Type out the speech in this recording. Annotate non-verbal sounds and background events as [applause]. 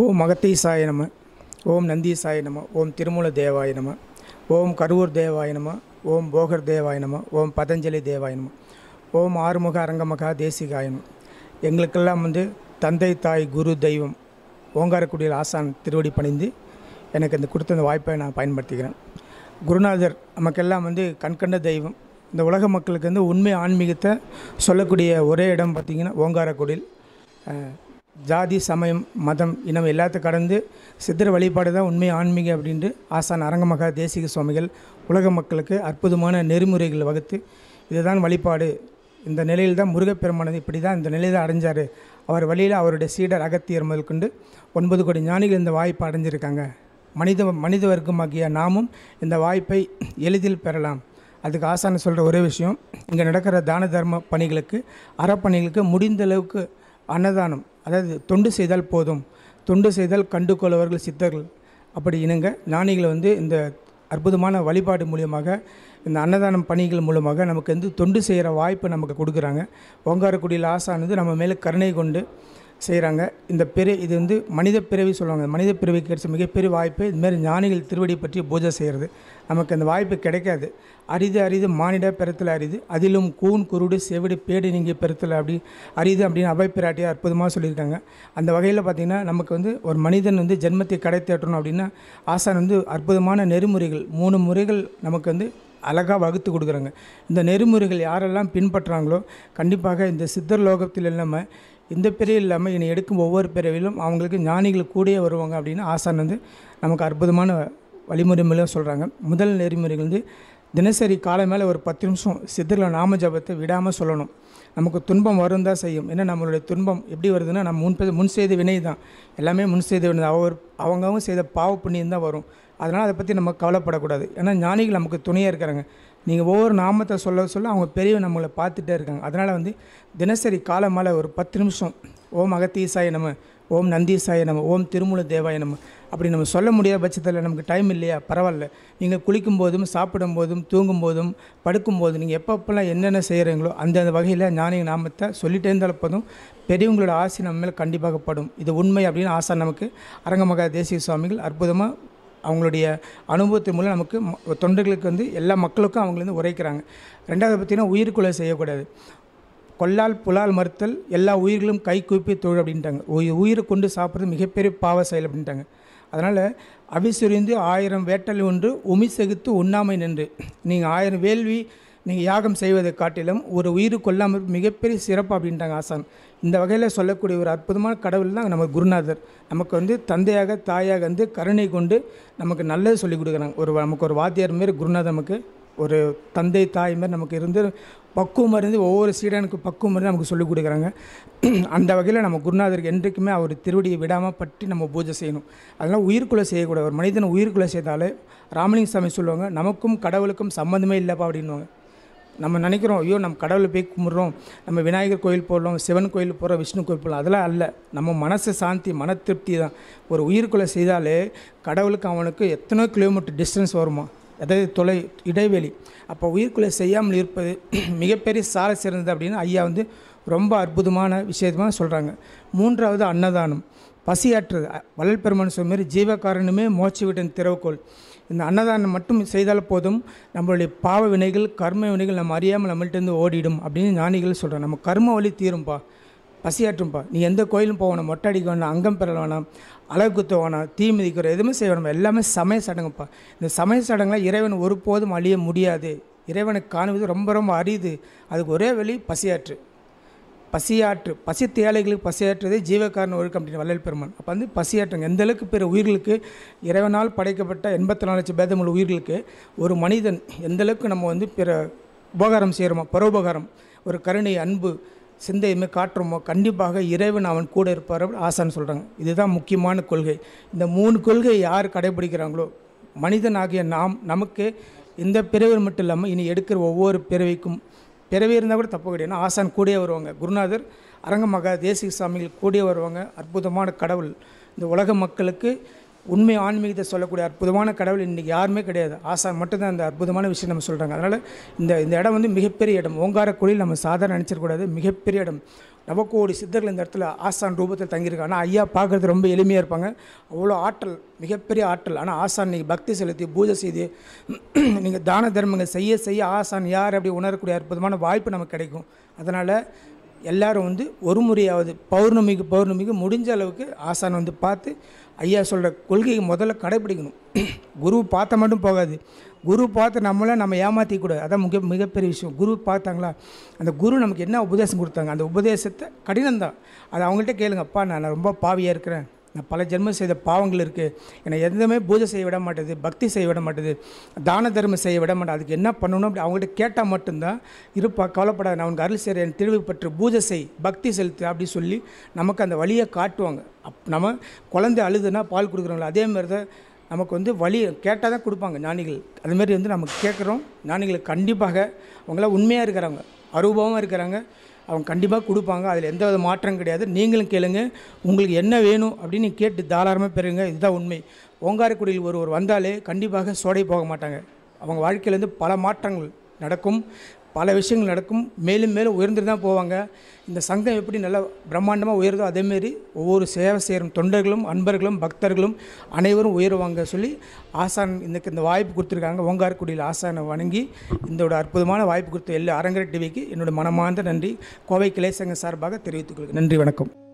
ஓம் சாய நம ஓம் சாய நம ஓம் திருமூல தேவாய நம ஓம் கரூர் தேவாய நம ஓம் போகர் தேவாய நம ஓம் பதஞ்சலி தேவாய நம ஓம் ஆறுமுக அரங்கமகா தேசிகாயனம் எங்களுக்கெல்லாம் வந்து தந்தை தாய் குரு தெய்வம் ஓங்காரக்குடியில் ஆசான் திருவடி பணிந்து எனக்கு இந்த கொடுத்த அந்த வாய்ப்பை நான் பயன்படுத்திக்கிறேன் குருநாதர் நமக்கெல்லாம் வந்து கண்கண்ட தெய்வம் இந்த உலக மக்களுக்கு வந்து உண்மை ஆன்மீகத்தை சொல்லக்கூடிய ஒரே இடம் பார்த்திங்கன்னா ஓங்காரக்குடியில் ஜாதி சமயம் மதம் இனம் எல்லாத்தையும் கடந்து சித்திர வழிபாடு தான் உண்மை ஆன்மீகம் அப்படின்ட்டு ஆசான் அரங்கமகா தேசிக சுவாமிகள் உலக மக்களுக்கு அற்புதமான நெறிமுறைகள் வகுத்து இதுதான் வழிபாடு இந்த நிலையில் தான் முருகப்பெருமானது இப்படி தான் இந்த நிலையில் தான் அடைஞ்சார் அவர் வழியில் அவருடைய சீடர் அகத்தியர் முதல் கொண்டு ஒன்பது கோடி ஞானிகள் இந்த வாய்ப்பை அடைஞ்சிருக்காங்க மனித மனித வர்க்கமாகிய நாமும் இந்த வாய்ப்பை எளிதில் பெறலாம் அதுக்கு ஆசான சொல்கிற ஒரே விஷயம் இங்கே நடக்கிற தான தர்ம பணிகளுக்கு அறப்பணிகளுக்கு முடிந்த அளவுக்கு அன்னதானம் அதாவது தொண்டு செய்தால் போதும் தொண்டு செய்தால் கண்டுகொள்வர்கள் சித்தர்கள் அப்படி இணங்க ஞானிகளை வந்து இந்த அற்புதமான வழிபாடு மூலியமாக இந்த அன்னதானம் பணிகள் மூலமாக நமக்கு வந்து தொண்டு செய்கிற வாய்ப்பு நமக்கு கொடுக்குறாங்க ஓங்காரக்குடியில் ஆசானது நம்ம மேலே கருணை கொண்டு செய்கிறாங்க இந்த பிற இது வந்து மனித பிறவி சொல்லுவாங்க மனித பிறவி கிடைச்ச மிகப்பெரிய வாய்ப்பு இதுமாரி ஞானிகள் திருவடி பற்றி பூஜை செய்கிறது நமக்கு அந்த வாய்ப்பு கிடைக்காது அரிது அரிது மானிட பெறத்தில் அரிது அதிலும் கூன் குருடு செவிடு பேடு நீங்கிய பெறத்தில் அப்படி அரிது அப்படின்னு அவை பிராட்டியாக அற்புதமாக சொல்லியிருக்காங்க அந்த வகையில் பார்த்திங்கன்னா நமக்கு வந்து ஒரு மனிதன் வந்து ஜென்மத்தை கடை தேட்டணும் அப்படின்னா ஆசான் வந்து அற்புதமான நெறிமுறைகள் மூணு முறைகள் நமக்கு வந்து அழகாக வகுத்து கொடுக்குறாங்க இந்த நெறிமுறைகள் யாரெல்லாம் பின்பற்றுறாங்களோ கண்டிப்பாக இந்த சித்தர் லோகத்தில் இல்லாமல் இந்த பிறையில் இல்லாமல் இனி எடுக்கும் ஒவ்வொரு பிறவிலும் அவங்களுக்கு ஞானிகள் கூடயே வருவாங்க அப்படின்னு ஆசான் வந்து நமக்கு அற்புதமான வழிமுறைகளும் சொல்கிறாங்க முதல் நெறிமுறைகள் வந்து தினசரி காலை மேலே ஒரு பத்து நிமிஷம் சித்தரில் நாம ஜபத்தை விடாமல் சொல்லணும் நமக்கு துன்பம் வரும் தான் செய்யும் ஏன்னா நம்மளுடைய துன்பம் எப்படி வருதுன்னா நம்ம முன் முன் செய்த வினை தான் எல்லாமே முன் செய்த வினை அவர் அவங்கவுங்க செய்த பாவ புண்ணியம் தான் வரும் அதனால் அதை பற்றி நம்ம கவலைப்படக்கூடாது ஏன்னா ஞானிகள் நமக்கு துணையாக இருக்கிறாங்க நீங்கள் ஒவ்வொரு நாமத்தை சொல்ல சொல்ல அவங்க பெரிய நம்மளை பார்த்துட்டே இருக்காங்க அதனால் வந்து தினசரி காலமால் ஒரு பத்து நிமிஷம் ஓம் அகத்தீசாய நம்ம ஓம் நந்தீசாய நம்ம ஓம் திருமூல தேவாய நம்ம அப்படி நம்ம சொல்ல முடியாத பட்சத்தில் நமக்கு டைம் இல்லையா பரவாயில்ல நீங்கள் குளிக்கும் போதும் சாப்பிடும் போதும் தூங்கும் போதும் படுக்கும் போதும் நீங்கள் எப்பப்பெல்லாம் என்னென்ன செய்கிறீங்களோ அந்தந்த வகையில் ஞானிய நாமத்தை சொல்லிட்டே இருந்தாலும் போதும் பெரியவங்களோட ஆசை நம்ம மேலே கண்டிப்பாக படும் இது உண்மை அப்படின்னு ஆசை நமக்கு அரங்கமகா தேசிய சுவாமிகள் அற்புதமாக அவங்களுடைய அனுபவத்தின் மூலம் நமக்கு தொண்டர்களுக்கு வந்து எல்லா மக்களுக்கும் அவங்க வந்து உரைக்கிறாங்க ரெண்டாவது பார்த்திங்கன்னா உயிர்கொலை செய்யக்கூடாது கொல்லால் புலால் மறுத்தல் எல்லா உயிர்களும் கை குவிப்பி தொழில் அப்படின்ட்டாங்க உயிரை கொண்டு சாப்பிட்றது மிகப்பெரிய பாவ செயல் அப்படின்ட்டாங்க அதனால் அவிசுரிந்து ஆயிரம் வேட்டல் ஒன்று உமி செகுத்து உண்ணாமை நின்று நீங்கள் ஆயிரம் வேள்வி நீங்கள் யாகம் செய்வதை காட்டிலும் ஒரு உயிர் கொல்லாமல் மிகப்பெரிய சிறப்பு அப்படின்றாங்க ஆசான் இந்த வகையில் சொல்லக்கூடிய ஒரு அற்புதமான கடவுள் தான் நம்ம குருநாதர் நமக்கு வந்து தந்தையாக தாயாக வந்து கருணை கொண்டு நமக்கு நல்லது சொல்லிக் கொடுக்குறாங்க ஒரு நமக்கு ஒரு வாத்தியார் மாரி குருநாதர் நமக்கு ஒரு தந்தை தாய் மாதிரி நமக்கு இருந்து பக்குவம் இருந்து ஒவ்வொரு சீடனுக்கு பக்குவம் இருந்து நமக்கு சொல்லிக் கொடுக்குறாங்க அந்த வகையில் நம்ம குருநாதருக்கு என்றைக்குமே அவர் திருவடியை விடாமல் பற்றி நம்ம பூஜை செய்யணும் அதனால் உயிர்க்குள்ளே செய்யக்கூடாது ஒரு மனிதனை உயிர்க்குள்ளே செய்தாலே ராமலிங்க சாமி சொல்லுவாங்க நமக்கும் கடவுளுக்கும் சம்மந்தமே இல்லைப்பா அப்படின்வாங்க நம்ம நினைக்கிறோம் ஐயோ நம்ம கடவுளை போய் கும்பிட்றோம் நம்ம விநாயகர் கோயில் போடுறோம் சிவன் கோயில் போகிறோம் விஷ்ணு கோயில் போகிறோம் அதெல்லாம் அல்ல நம்ம மனசு சாந்தி மன திருப்தி தான் ஒரு உயிர்கொலை செய்தாலே கடவுளுக்கு அவனுக்கு எத்தனோ கிலோமீட்டர் டிஸ்டன்ஸ் வருமா அதாவது தொலை இடைவெளி அப்போ உயிர்கொலை செய்யாமல் இருப்பது மிகப்பெரிய சாலை சிறந்தது அப்படின்னு ஐயா வந்து ரொம்ப அற்புதமான விஷயமாக சொல்கிறாங்க மூன்றாவது அன்னதானம் பசியாற்றுறது வள்ளல் பெருமான் சொன்ன மாதிரி ஜீவகாரணுமே மோச்சு வீட்டின் திறவுகோள் இந்த அன்னதானம் மட்டும் செய்தால் போதும் நம்மளுடைய பாவ வினைகள் கர்ம வினைகள் நம்ம அறியாமல் இருந்து ஓடிடும் அப்படின்னு ஞானிகள் சொல்கிறேன் நம்ம கர்ம வழி தீரும்பா பசியாற்றும்பா நீ எந்த கோயிலும் போகணும் மொட்டை அடிக்க வேணாம் அங்கம் பெற வேணாம் அழகு குத்த வேணாம் தீ மிதிக்கிற எதுவுமே செய்ய வேணும் எல்லாமே சமய சடங்குப்பா இந்த சமய சடங்கெலாம் இறைவன் ஒருபோதும் அழிய முடியாது இறைவனை காணுவது ரொம்ப ரொம்ப அரிது அதுக்கு ஒரே வழி பசியாற்று பசியாற்று பசி தேழைகளுக்கு பசியாற்றுவதே ஜீவகாரண ஒழுக்கம் அப்படின்னு வள்ளல் பெருமான் அப்போ வந்து பசியாற்றுங்க எந்த அளவுக்கு பிற உயிர்களுக்கு இறைவனால் படைக்கப்பட்ட எண்பத்தி நாலு லட்சம் பேதமுள்ள உயிர்களுக்கு ஒரு மனிதன் எந்த அளவுக்கு நம்ம வந்து பிற உபகாரம் செய்கிறோமோ பரோபகாரம் ஒரு கருணை அன்பு சிந்தையுமே காட்டுறோமோ கண்டிப்பாக இறைவன் அவன் கூட இருப்பார் ஆசான்னு சொல்கிறாங்க இதுதான் முக்கியமான கொள்கை இந்த மூணு கொள்கை யார் கடைபிடிக்கிறாங்களோ மனிதனாகிய நாம் நமக்கு இந்த பிறவில் மட்டும் இல்லாமல் இனி எடுக்கிற ஒவ்வொரு பிறவிக்கும் பிறவி இருந்தால் கூட தப்பு கிடையாது ஆசான் கூடயே வருவாங்க குருநாதர் அரங்க மகா தேசிக சாமிகள் கூடயே வருவாங்க அற்புதமான கடவுள் இந்த உலக மக்களுக்கு உண்மை ஆன்மீகத்தை சொல்லக்கூடிய அற்புதமான கடவுள் இன்றைக்கி யாருமே கிடையாது ஆசா மட்டும்தான் அந்த அற்புதமான விஷயம் நம்ம சொல்கிறாங்க அதனால் இந்த இந்த இடம் வந்து மிகப்பெரிய இடம் ஓங்கார ஓங்காரக்குழியில் நம்ம சாதாரண நினச்சிடக்கூடாது மிகப்பெரிய இடம் நவக்கோடி சித்தர்கள் இந்த இடத்துல ஆசான் ரூபத்தில் தங்கியிருக்காங்க ஆனால் ஐயா பார்க்குறது ரொம்ப எளிமையாக இருப்பாங்க அவ்வளோ ஆற்றல் மிகப்பெரிய ஆற்றல் ஆனால் ஆசான் நீங்கள் பக்தி செலுத்தி பூஜை செய்து [clears throat] நீங்கள் தான தர்மங்கள் செய்ய செய்ய ஆசான் யார் அப்படி உணரக்கூடிய அற்புதமான வாய்ப்பு நமக்கு கிடைக்கும் அதனால் எல்லோரும் வந்து ஒரு முறையாவது பௌர்ணமிக்கு பௌர்ணமிக்கு முடிஞ்ச அளவுக்கு ஆசானை வந்து பார்த்து ஐயா சொல்கிற கொள்கையை முதல்ல கடைப்பிடிக்கணும் [clears throat] குரு பார்த்த மட்டும் போகாது குரு பார்த்து நம்மளை நம்ம ஏமாற்றிக்கூடாது அதான் முக்கிய மிகப்பெரிய விஷயம் குரு பார்த்தாங்களா அந்த குரு நமக்கு என்ன உபதேசம் கொடுத்தாங்க அந்த உபதேசத்தை கடினம்தான் அதை அவங்கள்ட்ட கேளுங்கப்பா நான் ரொம்ப பாவியாக இருக்கிறேன் நான் பல ஜென்மம் செய்த பாவங்கள் இருக்குது என்னை எதுவுமே பூஜை செய்ய விட மாட்டேது பக்தி செய்ய விட மாட்டேது தான தர்மம் செய்ய விட மாட்டேன் அதுக்கு என்ன பண்ணணும் அப்படி அவங்ககிட்ட கேட்டால் மட்டும்தான் இருப்பா கவலைப்படாது நான் உனக்கு அருள் செய்கிற என் திருவி பற்று பூஜை செய் பக்தி செலுத்து அப்படி சொல்லி நமக்கு அந்த வழியை காட்டுவாங்க அப் நம்ம குழந்தை அழுதுன்னா பால் அதே அதேமாதிரி தான் நமக்கு வந்து வழி கேட்டால் தான் கொடுப்பாங்க ஞானிகள் அதுமாரி வந்து நமக்கு கேட்குறோம் ஞானிகளை கண்டிப்பாக அவங்களாம் உண்மையாக இருக்கிறாங்க அருபவமாக இருக்கிறாங்க அவங்க கண்டிப்பாக கொடுப்பாங்க அதில் எந்த வித மாற்றம் கிடையாது நீங்களும் கேளுங்க உங்களுக்கு என்ன வேணும் அப்படின்னு கேட்டு தாராளமாக பெறுங்க இதுதான் உண்மை ஓங்காரக்குடியில் ஒருவர் வந்தாலே கண்டிப்பாக சோடை போக மாட்டாங்க அவங்க வாழ்க்கையிலேருந்து பல மாற்றங்கள் நடக்கும் பல விஷயங்கள் நடக்கும் மேலும் மேலும் உயர்ந்துட்டு தான் போவாங்க இந்த சங்கம் எப்படி நல்லா பிரம்மாண்டமாக உயருதோ அதேமாரி ஒவ்வொரு சேவை செய்கிற தொண்டர்களும் அன்பர்களும் பக்தர்களும் அனைவரும் உயருவாங்க சொல்லி ஆசான் இன்றைக்கு இந்த வாய்ப்பு கொடுத்துருக்காங்க ஓங்கார்குடியில் ஆசானை வணங்கி இந்தோட அற்புதமான வாய்ப்பு கொடுத்த எல்லா அரங்கரை டிவிக்கு என்னோடய மனமார்ந்த நன்றி கோவை கிளை சங்கம் சார்பாக தெரிவித்துக் நன்றி வணக்கம்